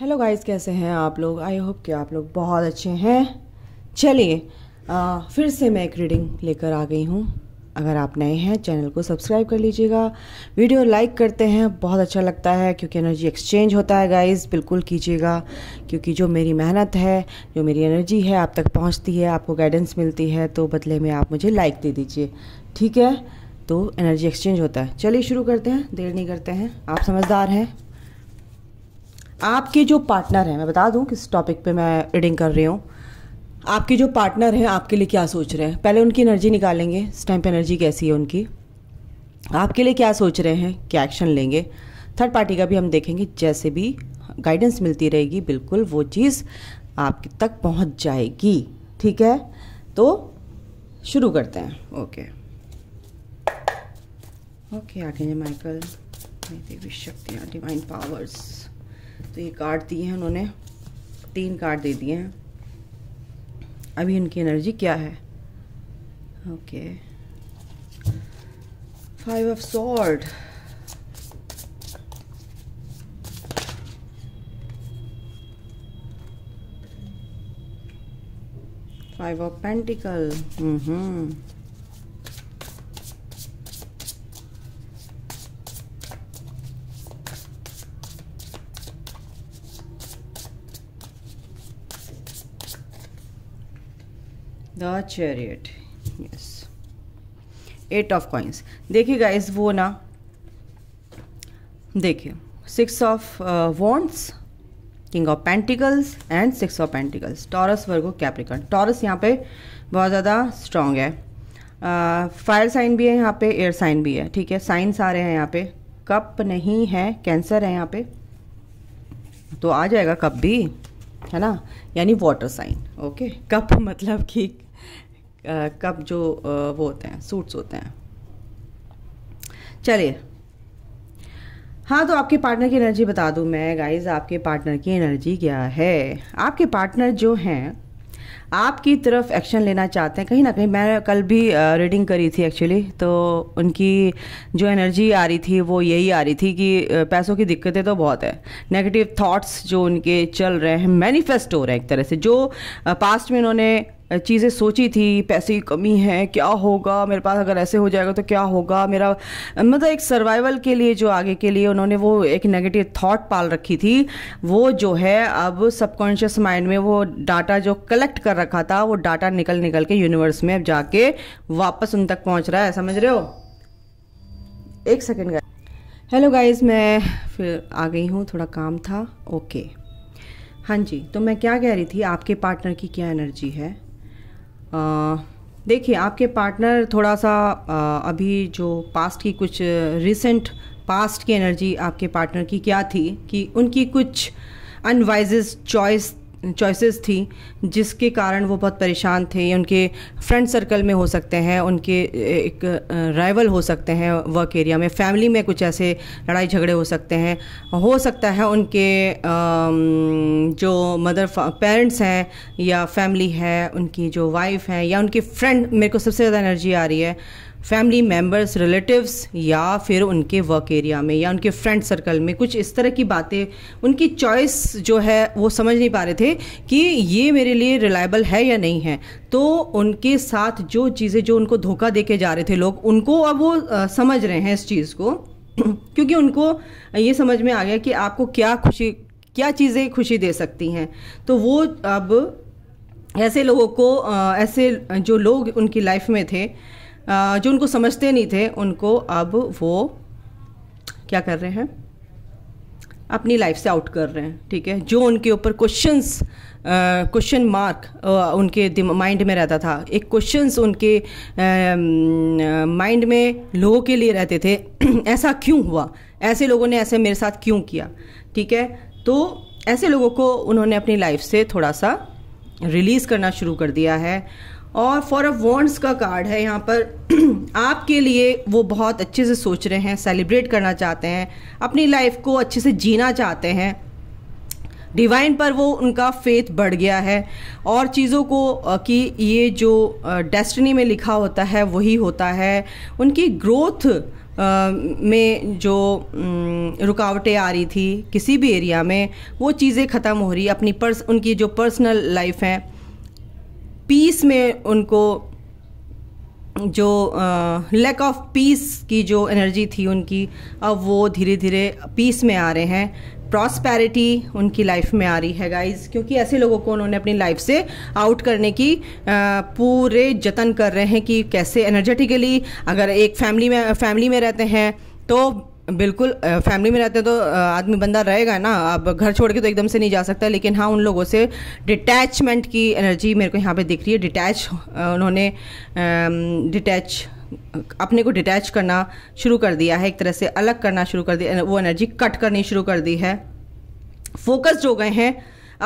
Hello guys कैसे हैं आप लोग आई होप कि आप लोग बहुत अच्छे हैं चलिए फिर से मैं एक रीडिंग लेकर आ गई हूँ अगर आप नए हैं चैनल को सब्सक्राइब कर लीजिएगा वीडियो लाइक करते हैं बहुत अच्छा लगता है क्योंकि एनर्जी एक्सचेंज होता है गाइस बिल्कुल कीजिएगा क्योंकि जो मेरी मेहनत है जो मेरी एनर्जी है आप तक पहुँचती है आपको गाइडेंस मिलती है तो बदले में आप मुझे लाइक दे दीजिए ठीक है तो एनर्जी एक्सचेंज होता है चलिए शुरू करते हैं देर नहीं करते हैं आप समझदार हैं आपके जो पार्टनर हैं मैं बता दूं किस टॉपिक पे मैं रीडिंग कर रही हूँ आपके जो पार्टनर हैं आपके लिए क्या सोच रहे हैं पहले उनकी एनर्जी निकालेंगे इस टाइम पे एनर्जी कैसी है उनकी आपके लिए क्या सोच रहे हैं क्या एक्शन लेंगे थर्ड पार्टी का भी हम देखेंगे जैसे भी गाइडेंस मिलती रहेगी बिल्कुल वो चीज़ आप तक पहुँच जाएगी ठीक है तो शुरू करते हैं ओके ओके आगे माइकल शक्तियाँ डिवाइन पावर्स तो ये कार्ड दिए हैं उन्होंने तीन कार्ड दे दिए हैं अभी इनकी एनर्जी क्या है okay five of sword five of pentacle hmm the chariot yes eight of coins देखिए गाइस वो ना देखिए six of wands king of pentacles and six of pentacles Taurus Virgo Capricorn Taurus यहाँ पे बहुत ज़्यादा स्ट्रांग है फायर uh, साइन भी है यहाँ पे एयर साइन भी है ठीक है साइंस आ रहे हैं यहाँ पे कप नहीं है कैंसर है यहाँ पे तो आ जाएगा कप भी है ना यानी वाटर साइन ओके कप मतलब कि कप जो वो होते हैं सूट्स होते हैं चलिए हाँ तो आपके पार्टनर की एनर्जी बता दूँ मैं गाइज आपके पार्टनर की एनर्जी क्या है आपके पार्टनर जो हैं आपकी तरफ एक्शन लेना चाहते हैं कहीं ना कहीं मैं कल भी रीडिंग करी थी एक्चुअली तो उनकी जो एनर्जी आ रही थी वो यही आ रही थी कि पैसों की दिक्कतें तो बहुत है नेगेटिव थॉट्स जो उनके चल रहे हैं मैनिफेस्ट हो रहे हैं एक तरह से जो पास्ट में उन्होंने चीज़ें सोची थी पैसे की कमी है क्या होगा मेरे पास अगर ऐसे हो जाएगा तो क्या होगा मेरा मतलब एक सर्वाइवल के लिए जो आगे के लिए उन्होंने वो एक नेगेटिव थॉट पाल रखी थी वो जो है अब सबकॉन्शियस माइंड में वो डाटा जो कलेक्ट कर रखा था वो डाटा निकल निकल के यूनिवर्स में अब जाके वापस उन तक पहुँच रहा है समझ रहे हो एक सेकेंड गाय हेलो गाइज मैं फिर आ गई हूँ थोड़ा काम था ओके हाँ जी तो मैं क्या कह रही थी आपके पार्टनर की क्या एनर्जी है देखिए आपके पार्टनर थोड़ा सा आ, अभी जो पास्ट की कुछ रिसेंट पास्ट की एनर्जी आपके पार्टनर की क्या थी कि उनकी कुछ अनवाइज चॉइस चॉइसेस थी जिसके कारण वो बहुत परेशान थे उनके फ्रेंड सर्कल में हो सकते हैं उनके एक राइवल हो सकते हैं वर्क एरिया में फैमिली में कुछ ऐसे लड़ाई झगड़े हो सकते हैं हो सकता है उनके जो मदर पेरेंट्स हैं या फैमिली है उनकी जो वाइफ है या उनकी फ्रेंड मेरे को सबसे ज़्यादा एनर्जी आ रही है फैमिली मेम्बर्स रिलेटिव्स या फिर उनके वर्क एरिया में या उनके फ्रेंड सर्कल में कुछ इस तरह की बातें उनकी चॉइस जो है वो समझ नहीं पा रहे थे कि ये मेरे लिए रिलायबल है या नहीं है तो उनके साथ जो चीज़ें जो उनको धोखा दे के जा रहे थे लोग उनको अब वो समझ रहे हैं इस चीज़ को क्योंकि उनको ये समझ में आ गया कि आपको क्या खुशी क्या चीज़ें खुशी दे सकती हैं तो वो अब ऐसे लोगों को ऐसे जो लोग उनकी लाइफ में थे जो उनको समझते नहीं थे उनको अब वो क्या कर रहे हैं अपनी लाइफ से आउट कर रहे हैं ठीक है जो उनके ऊपर क्वेश्चंस क्वेश्चन मार्क उनके माइंड में रहता था एक क्वेश्चंस उनके माइंड uh, में लोगों के लिए रहते थे ऐसा क्यों हुआ ऐसे लोगों ने ऐसे मेरे साथ क्यों किया ठीक है तो ऐसे लोगों को उन्होंने अपनी लाइफ से थोड़ा सा रिलीज़ करना शुरू कर दिया है और फॉर अ वॉन्ट्स का कार्ड है यहाँ पर आपके लिए वो बहुत अच्छे से सोच रहे हैं सेलिब्रेट करना चाहते हैं अपनी लाइफ को अच्छे से जीना चाहते हैं डिवाइन पर वो उनका फेथ बढ़ गया है और चीज़ों को कि ये जो डेस्टिनी में लिखा होता है वही होता है उनकी ग्रोथ में जो रुकावटें आ रही थी किसी भी एरिया में वो चीज़ें ख़त्म हो रही अपनी पर्स उनकी जो पर्सनल लाइफ है पीस में उनको जो लैक ऑफ पीस की जो एनर्जी थी उनकी अब वो धीरे धीरे पीस में आ रहे हैं प्रॉस्पैरिटी उनकी लाइफ में आ रही है गाइज क्योंकि ऐसे लोगों को उन्होंने अपनी लाइफ से आउट करने की पूरे जतन कर रहे हैं कि कैसे एनर्जेटिकली अगर एक फैमिली में फैमिली में रहते हैं तो बिल्कुल फैमिली में रहते हैं तो आदमी बंदा रहेगा ना अब घर छोड़ के तो एकदम से नहीं जा सकता लेकिन हाँ उन लोगों से डिटैचमेंट की एनर्जी मेरे को यहाँ पे दिख रही है डिटैच उन्होंने डिटैच अपने को डिटैच करना शुरू कर दिया है एक तरह से अलग करना शुरू कर दिया वो एनर्जी कट करनी शुरू कर दी है फोकस्ड हो गए हैं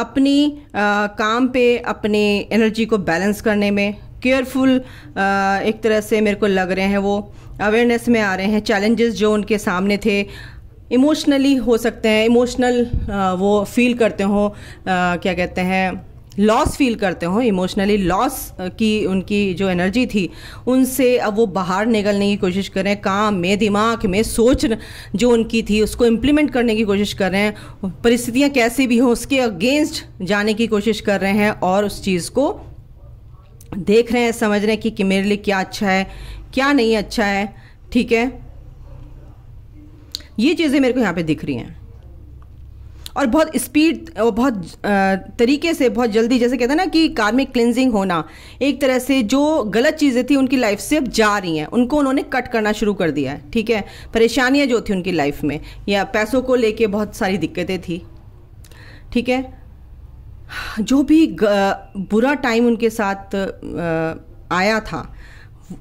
अपनी आ, काम पे अपने एनर्जी को बैलेंस करने में केयरफुल एक तरह से मेरे को लग रहे हैं वो अवेयरनेस में आ रहे हैं चैलेंजेस जो उनके सामने थे इमोशनली हो सकते हैं इमोशनल वो फील करते हों क्या कहते हैं लॉस फील करते हों इमोशनली लॉस की उनकी जो एनर्जी थी उनसे अब वो बाहर निकलने की कोशिश कर रहे हैं काम में दिमाग में सोच जो उनकी थी उसको इम्प्लीमेंट करने की कोशिश कर रहे हैं परिस्थितियाँ कैसी भी हों उसके अगेंस्ट जाने की कोशिश कर रहे हैं और उस चीज़ को देख रहे हैं समझ रहे हैं कि, कि मेरे लिए क्या अच्छा है क्या नहीं अच्छा है ठीक है ये चीज़ें मेरे को यहाँ पे दिख रही हैं और बहुत स्पीड और बहुत तरीके से बहुत जल्दी जैसे कहते हैं ना कि कार्मिक क्लिनजिंग होना एक तरह से जो गलत चीज़ें थी उनकी लाइफ से अब जा रही हैं उनको उन्होंने कट करना शुरू कर दिया है ठीक है परेशानियाँ जो थी उनकी लाइफ में या पैसों को लेके बहुत सारी दिक्कतें थी ठीक है जो भी बुरा टाइम उनके साथ आया था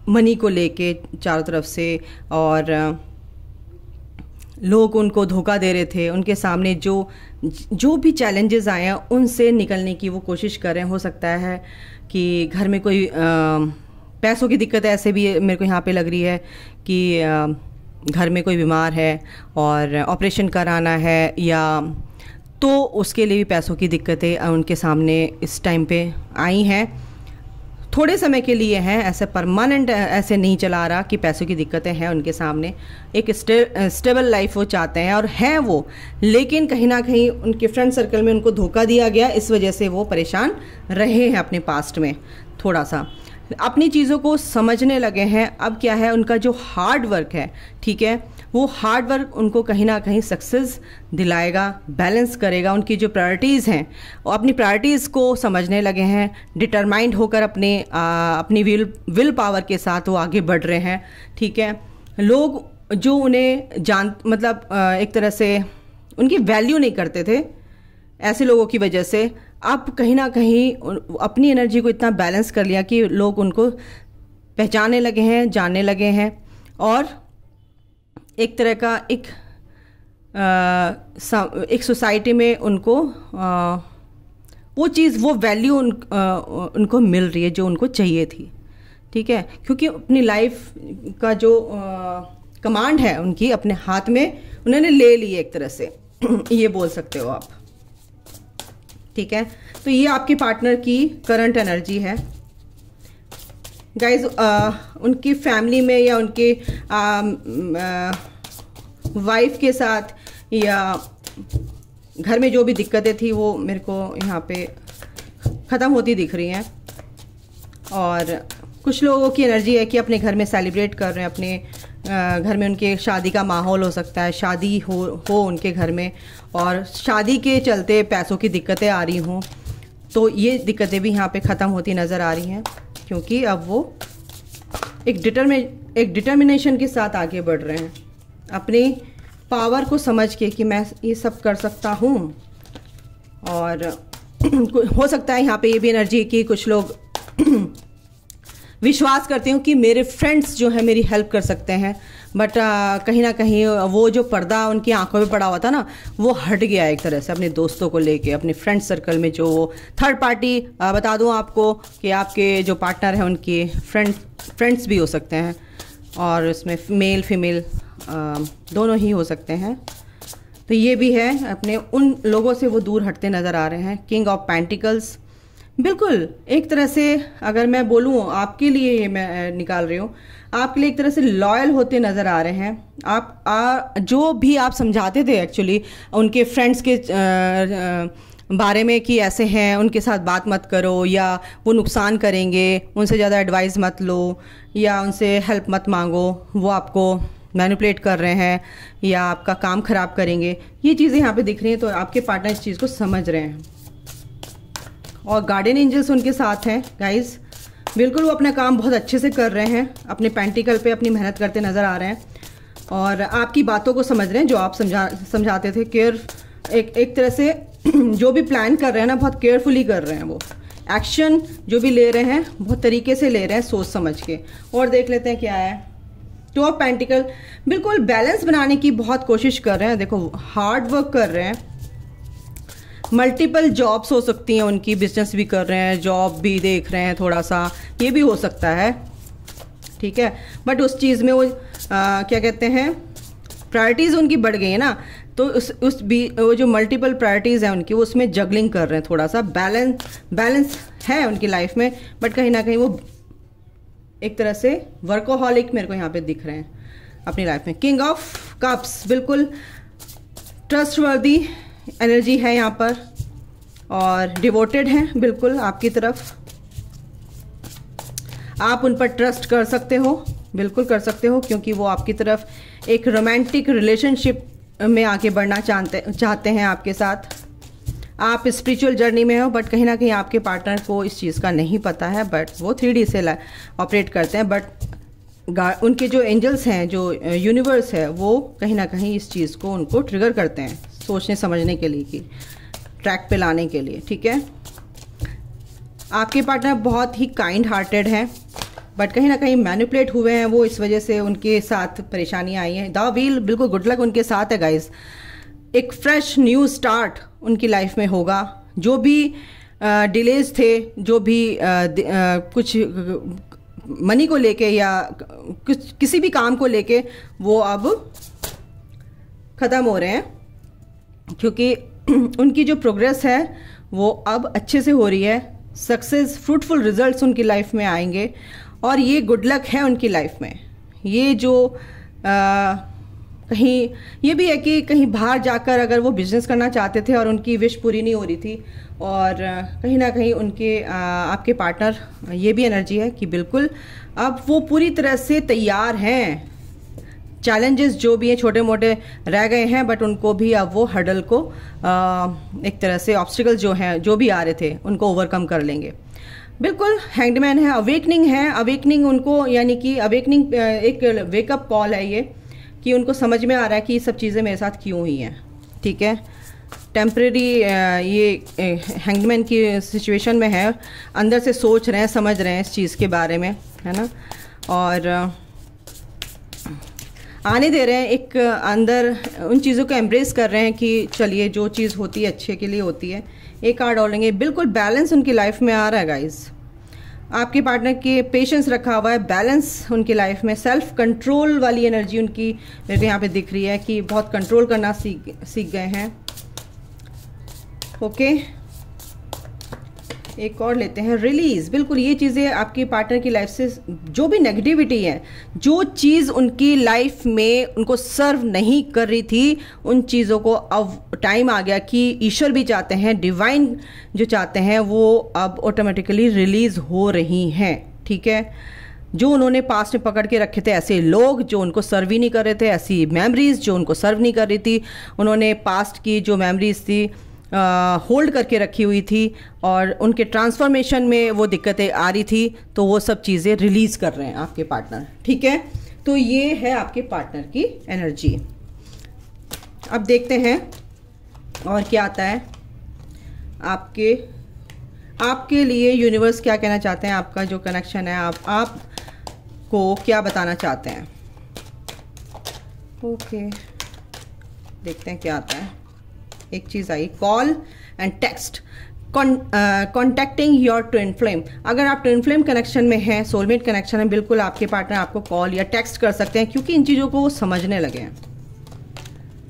मनी को लेके चारों तरफ से और लोग उनको धोखा दे रहे थे उनके सामने जो जो भी चैलेंजेस आए हैं उनसे निकलने की वो कोशिश कर रहे हैं हो सकता है कि घर में कोई आ, पैसों की दिक्कत ऐसे भी मेरे को यहाँ पे लग रही है कि आ, घर में कोई बीमार है और ऑपरेशन कराना है या तो उसके लिए भी पैसों की दिक्कतें उनके सामने इस टाइम पे आई हैं थोड़े समय के लिए हैं ऐसे परमानेंट ऐसे नहीं चला रहा कि पैसों की दिक्कतें हैं उनके सामने एक स्टे, स्टेबल लाइफ वो चाहते हैं और हैं वो लेकिन कहीं ना कहीं उनके फ्रेंड सर्कल में उनको धोखा दिया गया इस वजह से वो परेशान रहे हैं अपने पास्ट में थोड़ा सा अपनी चीज़ों को समझने लगे हैं अब क्या है उनका जो हार्ड वर्क है ठीक है वो हार्ड वर्क उनको कहीं ना कहीं सक्सेस दिलाएगा बैलेंस करेगा उनकी जो प्रायोरिटीज़ हैं वो अपनी प्रायोरिटीज़ को समझने लगे हैं डिटरमाइंड होकर अपने आ, अपनी विल विल पावर के साथ वो आगे बढ़ रहे हैं ठीक है लोग जो उन्हें जान मतलब एक तरह से उनकी वैल्यू नहीं करते थे ऐसे लोगों की वजह से अब कहीं ना कहीं अपनी एनर्जी को इतना बैलेंस कर लिया कि लोग उनको पहचानने लगे हैं जानने लगे हैं और एक तरह का एक आ, एक सोसाइटी में उनको आ, वो चीज़ वो वैल्यू उन, आ, उनको मिल रही है जो उनको चाहिए थी ठीक है क्योंकि अपनी लाइफ का जो आ, कमांड है उनकी अपने हाथ में उन्होंने ले ली एक तरह से ये बोल सकते हो आप ठीक है तो ये आपके पार्टनर की करंट एनर्जी है गाइज uh, उनकी फैमिली में या उनके वाइफ um, uh, के साथ या घर में जो भी दिक्कतें थी वो मेरे को यहाँ पे ख़त्म होती दिख रही हैं और कुछ लोगों की एनर्जी है कि अपने घर में सेलिब्रेट कर रहे हैं अपने uh, घर में उनके शादी का माहौल हो सकता है शादी हो हो उनके घर में और शादी के चलते पैसों की दिक्कतें आ रही हों तो ये दिक्कतें भी यहाँ पे ख़त्म होती नज़र आ रही हैं क्योंकि अब वो एक डिटरमे एक डिटर्मिनेशन के साथ आगे बढ़ रहे हैं अपने पावर को समझ के कि मैं ये सब कर सकता हूँ और हो सकता है यहाँ पे ये भी एनर्जी की कुछ लोग विश्वास करते हो कि मेरे फ्रेंड्स जो है मेरी हेल्प कर सकते हैं बट uh, कहीं ना कहीं uh, वो जो पर्दा उनकी आंखों में पड़ा हुआ था ना वो हट गया एक तरह से अपने दोस्तों को लेके अपने फ्रेंड सर्कल में जो थर्ड पार्टी uh, बता दूँ आपको कि आपके जो पार्टनर हैं उनके फ्रेंड फ्रेंड्स भी हो सकते हैं और इसमें मेल फीमेल um, दोनों ही हो सकते हैं तो ये भी है अपने उन लोगों से वो दूर हटते नज़र आ रहे हैं किंग ऑफ पैंटिकल्स बिल्कुल एक तरह से अगर मैं बोलूँ आपके लिए ये मैं निकाल रही हूँ आपके लिए एक तरह से लॉयल होते नज़र आ रहे हैं आप आ, जो भी आप समझाते थे एक्चुअली उनके फ्रेंड्स के आ, आ, बारे में कि ऐसे हैं उनके साथ बात मत करो या वो नुकसान करेंगे उनसे ज़्यादा एडवाइस मत लो या उनसे हेल्प मत मांगो वो आपको मैनिपुलेट कर रहे हैं या आपका काम ख़राब करेंगे ये चीज़ें यहाँ पे दिख रही हैं तो आपके पार्टनर इस चीज़ को समझ रहे हैं और गार्डन एंजल्स उनके साथ हैं गाइज बिल्कुल वो अपना काम बहुत अच्छे से कर रहे हैं अपने पेंटिकल पे अपनी मेहनत करते नज़र आ रहे हैं और आपकी बातों को समझ रहे हैं जो आप समझा समझाते थे केयर एक एक तरह से जो भी प्लान कर रहे हैं ना बहुत केयरफुली कर रहे हैं वो एक्शन जो भी ले रहे हैं बहुत तरीके से ले रहे हैं सोच समझ के और देख लेते हैं क्या है टॉप पेंटिकल बिल्कुल बैलेंस बनाने की बहुत कोशिश कर रहे हैं देखो हार्ड वर्क कर रहे हैं मल्टीपल जॉब्स हो सकती हैं उनकी बिजनेस भी कर रहे हैं जॉब भी देख रहे हैं थोड़ा सा ये भी हो सकता है ठीक है बट उस चीज़ में वो आ, क्या कहते हैं प्रायोरिटीज़ उनकी बढ़ गई है ना तो उस उस भी वो जो मल्टीपल प्रायोरिटीज़ हैं उनकी वो उसमें जगलिंग कर रहे हैं थोड़ा सा बैलेंस बैलेंस है उनकी लाइफ में बट कहीं ना कहीं वो एक तरह से वर्कोहॉलिक मेरे को यहाँ पे दिख रहे हैं अपनी लाइफ में किंग ऑफ कप्स बिल्कुल ट्रस्टवर्दी एनर्जी है यहाँ पर और डिवोटेड हैं बिल्कुल आपकी तरफ आप उन पर ट्रस्ट कर सकते हो बिल्कुल कर सकते हो क्योंकि वो आपकी तरफ एक रोमांटिक रिलेशनशिप में आगे बढ़ना चाहते चाहते हैं आपके साथ आप स्पिरिचुअल जर्नी में हो बट कहीं ना कहीं आपके पार्टनर को इस चीज़ का नहीं पता है बट वो थ्री से ऑपरेट करते हैं बट उनके जो एंजल्स हैं जो यूनिवर्स uh, है वो कहीं ना कहीं इस चीज़ को उनको ट्रिगर करते हैं सोचने समझने के लिए कि ट्रैक पे लाने के लिए ठीक है आपके पार्टनर बहुत ही काइंड हार्टेड हैं बट कहीं ना कहीं मैनिपुलेट हुए हैं वो इस वजह से उनके साथ परेशानियाँ आई हैं द व्हील बिल्कुल गुड लक उनके साथ है गाइज एक फ्रेश न्यू स्टार्ट उनकी लाइफ में होगा जो भी डिलेज थे जो भी uh, आ, कुछ मनी को लेके या कुछ किसी भी काम को लेके वो अब ख़त्म हो रहे हैं क्योंकि उनकी जो प्रोग्रेस है वो अब अच्छे से हो रही है सक्सेस फ्रूटफुल रिजल्ट्स उनकी लाइफ में आएंगे और ये गुड लक है उनकी लाइफ में ये जो आ, कहीं ये भी है कि कहीं बाहर जाकर अगर वो बिजनेस करना चाहते थे और उनकी विश पूरी नहीं हो रही थी और कहीं ना कहीं उनके आ, आपके पार्टनर ये भी एनर्जी है कि बिल्कुल अब वो पूरी तरह से तैयार हैं चैलेंजेस जो भी हैं छोटे मोटे रह गए हैं बट उनको भी अब वो हर्डल को आ, एक तरह से ऑब्स्टिकल जो हैं जो भी आ रहे थे उनको ओवरकम कर लेंगे बिल्कुल हैंगमैन है अवेकनिंग है अवेकनिंग उनको यानी कि अवेकनिंग एक वेकअप कॉल है ये कि उनको समझ में आ रहा है कि ये सब चीज़ें मेरे साथ क्यों हुई हैं ठीक है टेम्प्रेरी ये हैंगमैन की सिचुएशन में है अंदर से सोच रहे हैं समझ रहे हैं इस चीज़ के बारे में है ना और आने दे रहे हैं एक अंदर उन चीज़ों को एम्ब्रेस कर रहे हैं कि चलिए जो चीज़ होती है अच्छे के लिए होती है एक कार्ड और लेंगे बिल्कुल बैलेंस उनकी लाइफ में आ रहा है गाइज़ आपके पार्टनर के पेशेंस रखा हुआ है बैलेंस उनकी लाइफ में सेल्फ कंट्रोल वाली एनर्जी उनकी मेरे को यहाँ पे दिख रही है कि बहुत कंट्रोल करना सीख सीख गए हैं ओके okay. एक और लेते हैं रिलीज बिल्कुल ये चीज़ें आपके पार्टनर की लाइफ से जो भी नेगेटिविटी है जो चीज़ उनकी लाइफ में उनको सर्व नहीं कर रही थी उन चीज़ों को अब टाइम आ गया कि ईश्वर भी चाहते हैं डिवाइन जो चाहते हैं वो अब ऑटोमेटिकली रिलीज हो रही हैं ठीक है जो उन्होंने पास में पकड़ के रखे थे ऐसे लोग जो उनको सर्व ही नहीं कर रहे थे ऐसी मेमोरीज जो उनको सर्व नहीं कर रही थी उन्होंने पास्ट की जो मेमोरीज थी होल्ड करके रखी हुई थी और उनके ट्रांसफॉर्मेशन में वो दिक्कतें आ रही थी तो वो सब चीज़ें रिलीज़ कर रहे हैं आपके पार्टनर ठीक है तो ये है आपके पार्टनर की एनर्जी अब देखते हैं और क्या आता है आपके आपके लिए यूनिवर्स क्या कहना चाहते हैं आपका जो कनेक्शन है आप आप को क्या बताना चाहते हैं ओके देखते हैं क्या आता है एक चीज़ I call and text contacting your twin flame अगर आप ट्विन फ्लेम कनेक्शन में हैं सोलमेट कनेक्शन है बिल्कुल आपके पार्टनर आपको कॉल या टेक्स्ट कर सकते हैं क्योंकि इन चीज़ों को वो समझने लगे हैं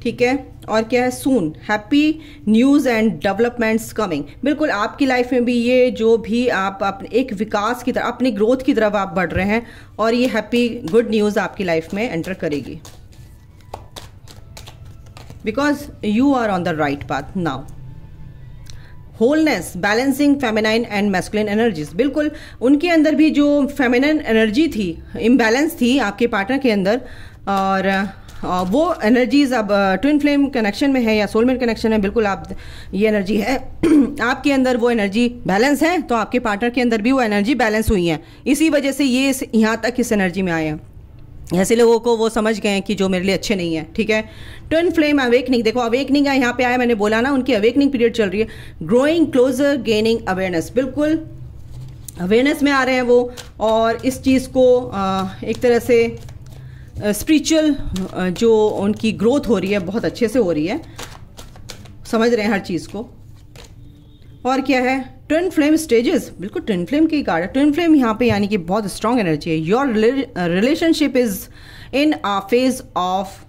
ठीक है और क्या है soon happy news and developments coming बिल्कुल आपकी लाइफ में भी ये जो भी आप अपने एक विकास की तरफ अपनी ग्रोथ की तरफ आप बढ़ रहे हैं और ये हैप्पी गुड न्यूज़ आपकी लाइफ में एंटर करेगी because you are on the right path now wholeness balancing feminine and masculine energies बिल्कुल उनके अंदर भी जो फेमिनाइन एनर्जी थी इम्बैलेंस थी आपके पार्टनर के अंदर और वो एनर्जीज अब ट्विन फ्लेम कनेक्शन में है या सोलमेट कनेक्शन में बिल्कुल आप ये एनर्जी है आपके अंदर वो एनर्जी बैलेंस है तो आपके पार्टनर के अंदर भी वो एनर्जी बैलेंस हुई है इसी वजह से ये यहाँ तक इस एनर्जी में आए हैं ऐसे लोगों को वो समझ गए हैं कि जो मेरे लिए अच्छे नहीं है ठीक है ट्विन फ्लेम अवेकनिंग देखो अवेकनिंग है यहाँ पे आया मैंने बोला ना उनकी अवेकनिंग पीरियड चल रही है ग्रोइंग क्लोजर गेनिंग अवेयरनेस बिल्कुल अवेयरनेस में आ रहे हैं वो और इस चीज़ को एक तरह से स्पिरिचुअल जो उनकी ग्रोथ हो रही है बहुत अच्छे से हो रही है समझ रहे हैं हर चीज़ को और क्या है ट्विन फ्लेम स्टेजेस बिल्कुल ट्विन फ्लेम के कार्ड है ट्विन फ्लेम यहाँ पे यानी कि बहुत स्ट्रांग एनर्जी है your relationship is in a phase of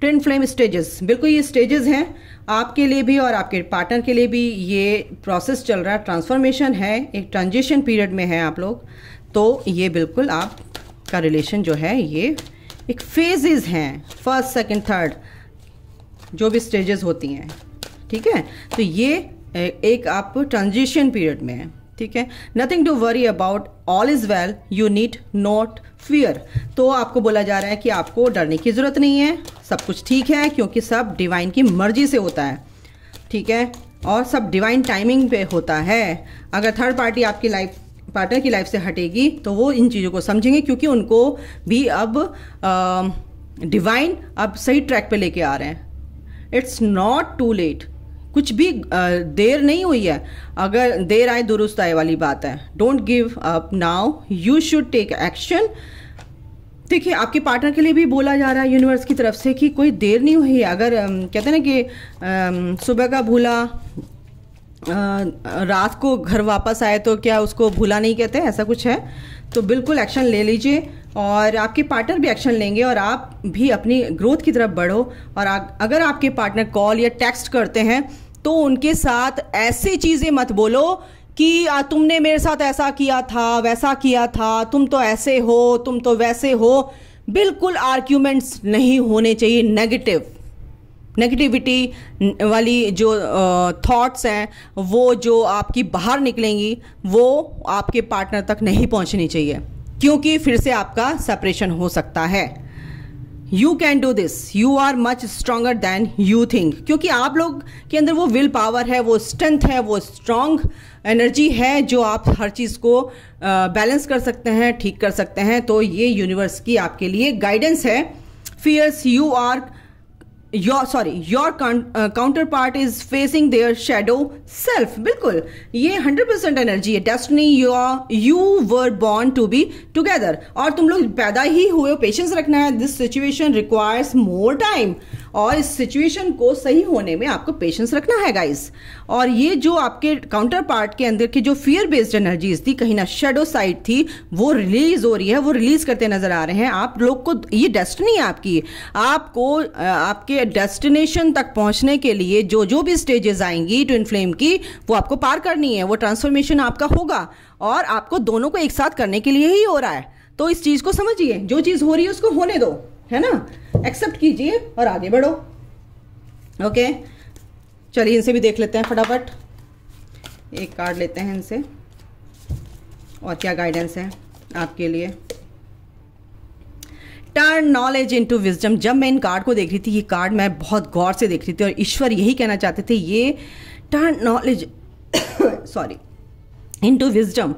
twin flame stages बिल्कुल ये स्टेजेस हैं आपके लिए भी और आपके पार्टनर के लिए भी ये प्रोसेस चल रहा है ट्रांसफॉर्मेशन है एक ट्रांजिशन पीरियड में है आप लोग तो ये बिल्कुल आपका रिलेशन जो है ये एक फेजेस हैं फर्स्ट सेकेंड थर्ड जो भी स्टेजेस होती हैं ठीक है तो ये एक आप ट्रांजिशन पीरियड में हैं ठीक है nothing to worry about all is well you need not fear तो आपको बोला जा रहा है कि आपको डरने की जरूरत नहीं है सब कुछ ठीक है क्योंकि सब डिवाइन की मर्जी से होता है ठीक है और सब डिवाइन टाइमिंग पे होता है अगर थर्ड पार्टी आपकी लाइफ पार्टनर की लाइफ से हटेगी तो वो इन चीज़ों को समझेंगे क्योंकि उनको भी अब डिवाइन अब सही ट्रैक पे लेके आ रहे हैं इट्स नॉट टू लेट कुछ भी देर नहीं हुई है अगर देर आए दुरुस्त आए वाली बात है don't give up now you should take action देखिए आपके पार्टनर के लिए भी बोला जा रहा है यूनिवर्स की तरफ से कि कोई देर नहीं हुई है अगर कहते हैं ना कि सुबह का भूला रात को घर वापस आए तो क्या उसको भूला नहीं कहते ऐसा कुछ है तो बिल्कुल एक्शन ले लीजिए और आपके पार्टनर भी एक्शन लेंगे और आप भी अपनी ग्रोथ की तरफ बढ़ो और अगर आपके पार्टनर कॉल या टेक्स्ट करते हैं तो उनके साथ ऐसी चीज़ें मत बोलो कि आ, तुमने मेरे साथ ऐसा किया था वैसा किया था तुम तो ऐसे हो तुम तो वैसे हो बिल्कुल आर्ग्यूमेंट्स नहीं होने चाहिए नेगेटिव नेगेटिविटी वाली जो थॉट्स हैं वो जो आपकी बाहर निकलेंगी वो आपके पार्टनर तक नहीं पहुंचनी चाहिए क्योंकि फिर से आपका सेपरेशन हो सकता है you can do this you are much stronger than you think क्योंकि आप लोग के अंदर वो विल पावर है वो स्ट्रेंथ है वो स्ट्रांग एनर्जी है जो आप हर चीज़ को बैलेंस कर सकते हैं ठीक कर सकते हैं तो ये यूनिवर्स की आपके लिए गाइडेंस है fears you are your sorry your counterpart is facing their shadow self बिल्कुल ये हंड्रेड परसेंट एनर्जी है destiny your you were born to be together और तुम लोग पैदा ही हुए हो पेशेंस रखना है this situation requires more time और इस सिचुएशन को सही होने में आपको पेशेंस रखना है गाइस और ये जो आपके काउंटर पार्ट के अंदर की जो फियर बेस्ड एनर्जीज थी कहीं ना शेडो साइड थी वो रिलीज हो रही है वो रिलीज करते नजर आ रहे हैं आप लोग को ये डेस्टनी है आपकी आपको आपके डेस्टिनेशन तक पहुंचने के लिए जो जो भी स्टेजेस आएंगी ट्विन फ्लेम की वो आपको पार करनी है वो ट्रांसफॉर्मेशन आपका होगा और आपको दोनों को एक साथ करने के लिए ही हो रहा है तो इस चीज़ को समझिए जो चीज़ हो रही है उसको होने दो है ना एक्सेप्ट कीजिए और आगे बढ़ो ओके चलिए इनसे भी देख लेते हैं फटाफट एक कार्ड लेते हैं इनसे और क्या गाइडेंस है आपके लिए टर्न नॉलेज टू विजडम जब मैं इन कार्ड को देख रही थी ये कार्ड मैं बहुत गौर से देख रही थी और ईश्वर यही कहना चाहते थे ये turn knowledge sorry to wisdom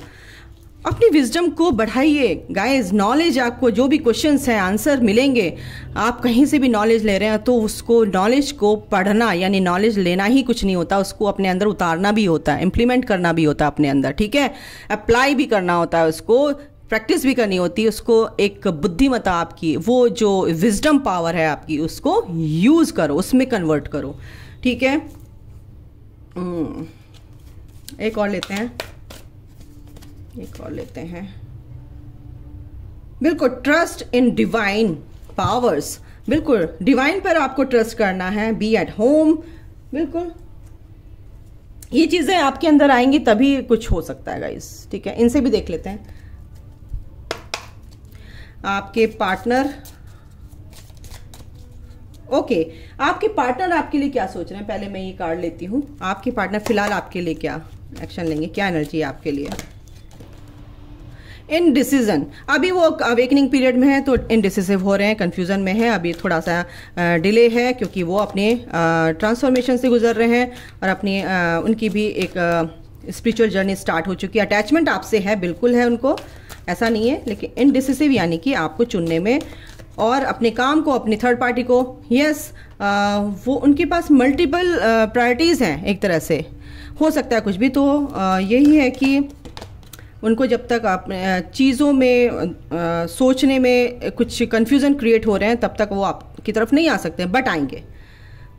अपनी विजडम को बढ़ाइए गाइस नॉलेज आपको जो भी क्वेश्चंस हैं आंसर मिलेंगे आप कहीं से भी नॉलेज ले रहे हैं तो उसको नॉलेज को पढ़ना यानी नॉलेज लेना ही कुछ नहीं होता उसको अपने अंदर उतारना भी होता है इम्प्लीमेंट करना भी होता है अपने अंदर ठीक है अप्लाई भी करना होता है उसको प्रैक्टिस भी करनी होती है उसको एक बुद्धिमता आपकी वो जो विजडम पावर है आपकी उसको यूज़ करो उसमें कन्वर्ट करो ठीक है हम्म, एक और लेते हैं एक और लेते हैं बिल्कुल ट्रस्ट इन डिवाइन पावर्स बिल्कुल डिवाइन पर आपको ट्रस्ट करना है बी एट होम बिल्कुल ये चीज़ें आपके अंदर आएंगी तभी कुछ हो सकता है गाइस ठीक है इनसे भी देख लेते हैं आपके पार्टनर ओके आपके पार्टनर आपके लिए क्या सोच रहे हैं पहले मैं ये कार्ड लेती हूँ आपके पार्टनर फिलहाल आपके लिए क्या एक्शन लेंगे क्या एनर्जी है आपके लिए इन डिसीजन अभी वो अवेकनिंग पीरियड में है तो डिसिव हो रहे हैं कन्फ्यूज़न में है अभी थोड़ा सा डिले है क्योंकि वो अपने ट्रांसफॉर्मेशन से गुजर रहे हैं और अपनी उनकी भी एक स्पिरिचुअल जर्नी स्टार्ट हो चुकी है अटैचमेंट आपसे है बिल्कुल है उनको ऐसा नहीं है लेकिन डिसिव यानी कि आपको चुनने में और अपने काम को अपनी थर्ड पार्टी को यस yes, वो उनके पास मल्टीपल प्रायोरिटीज़ हैं एक तरह से हो सकता है कुछ भी तो आ, यही है कि उनको जब तक आप चीज़ों में आ, सोचने में कुछ कन्फ्यूज़न क्रिएट हो रहे हैं तब तक वो आपकी तरफ नहीं आ सकते बट आएंगे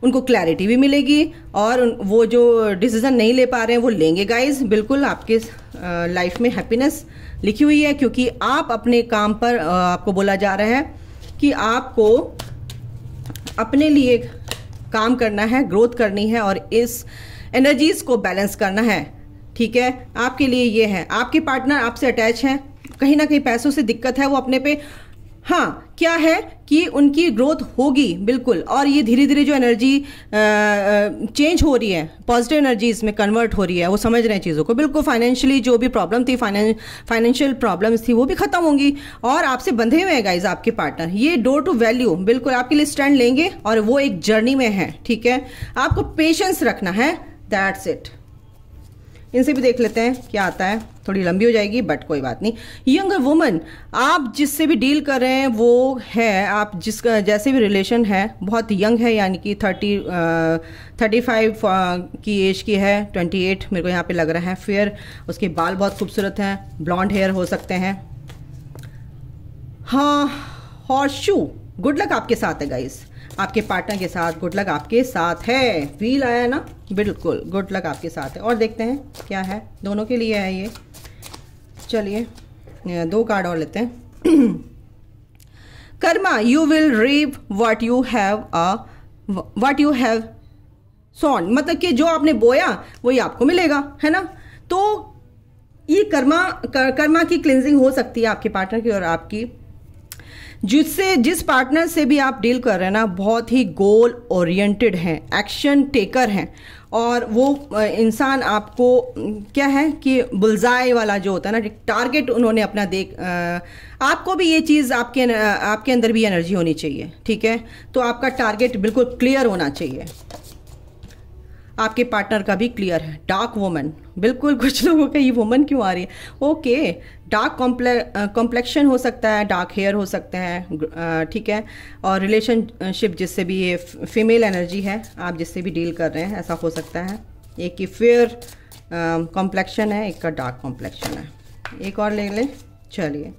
उनको क्लैरिटी भी मिलेगी और वो जो डिसीज़न नहीं ले पा रहे हैं वो लेंगे गाइस बिल्कुल आपके लाइफ में हैप्पीनेस लिखी हुई है क्योंकि आप अपने काम पर आपको बोला जा रहा है कि आपको अपने लिए काम करना है ग्रोथ करनी है और इस एनर्जीज को बैलेंस करना है ठीक है आपके लिए ये है आपके पार्टनर आपसे अटैच हैं कहीं ना कहीं पैसों से दिक्कत है वो अपने पे हाँ क्या है कि उनकी ग्रोथ होगी बिल्कुल और ये धीरे धीरे जो एनर्जी चेंज हो रही है पॉजिटिव एनर्जी इसमें कन्वर्ट हो रही है वो समझ रहे हैं चीज़ों को बिल्कुल फाइनेंशियली जो भी प्रॉब्लम थी फाइनेंशियल प्रॉब्लम्स थी वो भी खत्म होंगी और आपसे बंधे हुए हैं गाइज आपके पार्टनर ये डोर टू वैल्यू बिल्कुल आपके लिए स्टैंड लेंगे और वो एक जर्नी में है ठीक है आपको पेशेंस रखना है दैट्स इट इनसे भी देख लेते हैं क्या आता है थोड़ी लंबी हो जाएगी बट कोई बात नहीं यंगर वुमन आप जिससे भी डील कर रहे हैं वो है आप जिस जैसे भी रिलेशन है बहुत यंग है यानी कि थर्टी थर्टी फाइव की एज की है ट्वेंटी एट मेरे को यहाँ पे लग रहा है फेयर उसके बाल बहुत खूबसूरत हैं ब्लॉन्ड हेयर हो सकते हैं हाँ हॉर्स शू गुड लक आपके साथ है गाइज़ आपके पार्टनर के साथ गुड लक आपके साथ है फील आया ना बिल्कुल गुड लक आपके साथ है और देखते हैं क्या है दोनों के लिए है ये चलिए दो कार्ड और लेते हैं karma you will reap what you have a what you have sown मतलब कि जो आपने बोया वही आपको मिलेगा है ना तो ये कर्मा कर, कर्मा की क्लिनजिंग हो सकती है आपके पार्टनर की और आपकी जिससे जिस पार्टनर से भी आप डील कर रहे हैं ना बहुत ही गोल ओरिएंटेड हैं एक्शन टेकर हैं और वो इंसान आपको क्या है कि बुलजाए वाला जो होता है ना टारगेट उन्होंने अपना देख आपको भी ये चीज़ आपके आपके अंदर भी एनर्जी होनी चाहिए ठीक है तो आपका टारगेट बिल्कुल क्लियर होना चाहिए आपके पार्टनर का भी क्लियर है डार्क वुमन बिल्कुल कुछ लोगों का ये वुमन क्यों आ रही है ओके डार्क कॉम्प्लेक्शन हो सकता है डार्क हेयर हो सकते हैं ठीक है और रिलेशनशिप जिससे भी ये फीमेल एनर्जी है आप जिससे भी डील कर रहे हैं ऐसा हो सकता है एक की फेयर कॉम्प्लेक्शन है एक का डार्क कॉम्प्लेक्शन है एक और ले लें चलिए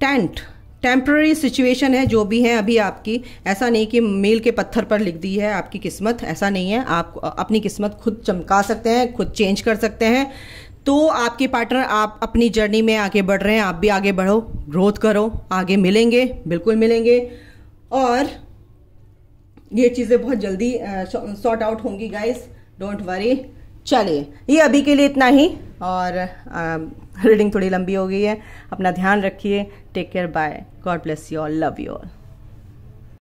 टेंट टेम्प्ररी सिचुएशन है जो भी है अभी आपकी ऐसा नहीं कि मेल के पत्थर पर लिख दी है आपकी किस्मत ऐसा नहीं है आप अपनी किस्मत खुद चमका सकते हैं खुद चेंज कर सकते हैं तो आपके पार्टनर आप अपनी जर्नी में आगे बढ़ रहे हैं आप भी आगे बढ़ो ग्रोथ करो आगे मिलेंगे बिल्कुल मिलेंगे और ये चीज़ें बहुत जल्दी सॉर्ट आउट होंगी गाइस डोंट वरी चलिए ये अभी के लिए इतना ही और आ, रीडिंग थोड़ी लंबी हो गई है अपना ध्यान रखिए take care bye God bless you all love you all